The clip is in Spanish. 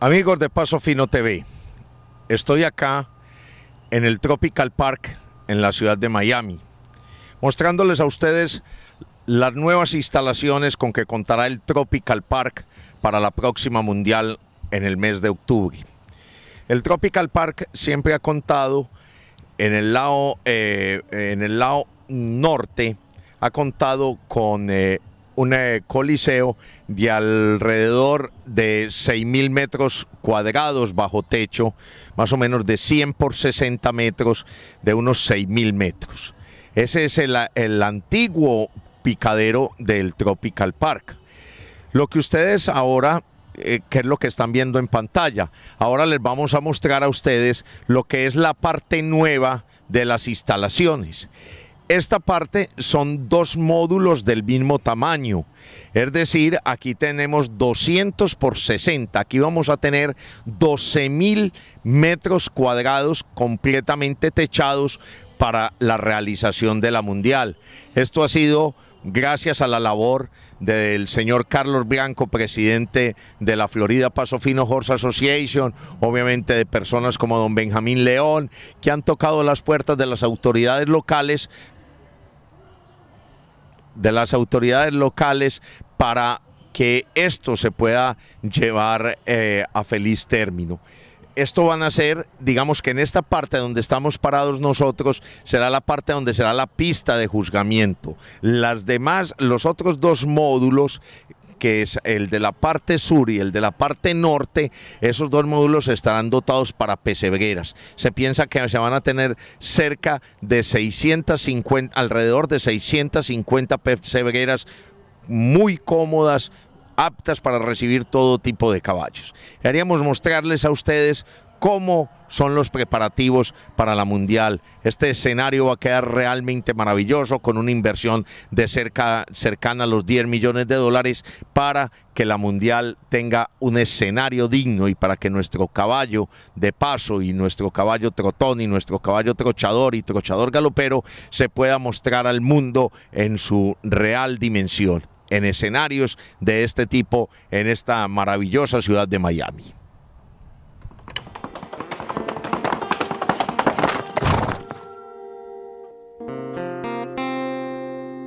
Amigos de Paso Fino TV, estoy acá en el Tropical Park en la ciudad de Miami, mostrándoles a ustedes las nuevas instalaciones con que contará el Tropical Park para la próxima Mundial en el mes de octubre. El Tropical Park siempre ha contado en el lado, eh, en el lado norte, ha contado con eh, un eh, coliseo de alrededor de 6.000 metros cuadrados bajo techo, más o menos de 100 por 60 metros, de unos 6.000 metros. Ese es el, antiguo picadero del Tropical Park. Lo que ustedes ahora eh, que es lo que están viendo en pantalla. Ahora les vamos a mostrar a ustedes lo que es la parte nueva de las instalaciones esta parte son dos módulos del mismo tamaño. Es decir, aquí tenemos 200 por 60. Aquí vamos a tener 12.000 metros cuadrados completamente techados para la realización de la Mundial. Esto ha sido gracias a la labor del señor Carlos Blanco, presidente de la Florida Paso Fino Horse Association, obviamente de personas como don Benjamín León, que han tocado las puertas de las autoridades locales de las autoridades locales para que esto se pueda llevar eh, a feliz término. Esto van a ser, digamos que en esta parte donde estamos parados nosotros, será la parte donde será la pista de juzgamiento. Las demás, los otros dos módulos que es el de la parte sur y el de la parte norte, esos dos módulos estarán dotados para pesebregueras. Se piensa que se van a tener cerca de 650, alrededor de 650 pesebregueras muy cómodas, aptas para recibir todo tipo de caballos. Queríamos mostrarles a ustedes cómo son los preparativos para la Mundial. Este escenario va a quedar realmente maravilloso con una inversión de cerca, cercana a los 10 millones de dólares para que la Mundial tenga un escenario digno y para que nuestro caballo de paso y nuestro caballo trotón y nuestro caballo trochador y trochador galopero se pueda mostrar al mundo en su real dimensión en escenarios de este tipo en esta maravillosa ciudad de Miami.